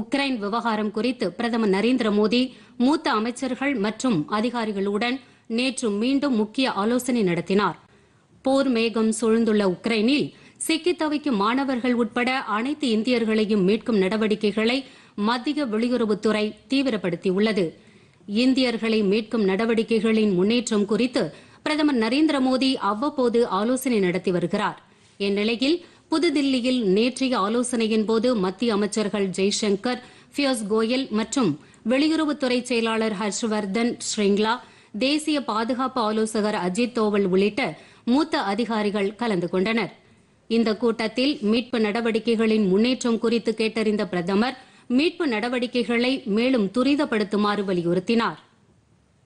Ukraine விவகாரம் குறித்து பிரதமர் நரேந்திர மோடி மூத்த அமைச்சர்கள் மற்றும் அதிகாரிகளுடன் நேற்று மீண்டும் முக்கிய ஆலோசனை நடத்தினார் போர் மேகம் சூழ்ந்துள்ள உக்ரைனில் சிக்கி தவிக்கும் மாணவர்கள் உட்பட அனைத்து இந்தியர்களையும் மீட்கும் நடவடிக்கைகளை மத்திய வெளியுறவுத்துறை தீவிரப்படுத்தியுள்ளது இந்தியர்களை மீட்கும் நடவடிக்கைகளின் முன்னேற்றம் குறித்து பிரதமர் நரேந்திர மோடி அவ்வப்போது ஆலோசனை நடத்தி வருகிறார் இந்நிலையில் புதுதில்லியில் நேற்றைய ஆலோசனையின் போது மத்திய அமைச்சர்கள் ஜெய்சங்கர் பியூஷ் கோயல் மற்றும் வெளியுறவுத்துறை செயலாளர் ஹர்ஷ்வர்தன் ஸ்ரிங்லா தேசிய பாதுகாப்பு ஆலோசகர் அஜித் தோவல் உள்ளிட்ட மூத்த அதிகாரிகள் கலந்து கொண்டனர் இந்த கூட்டத்தில் மீட்பு நடவடிக்கைகளின் முன்னேற்றம் குறித்து கேட்டறிந்த பிரதமர் மீட்பு நடவடிக்கைகளை மேலும் துரிதப்படுத்துமாறு வலியுறுத்தினாா்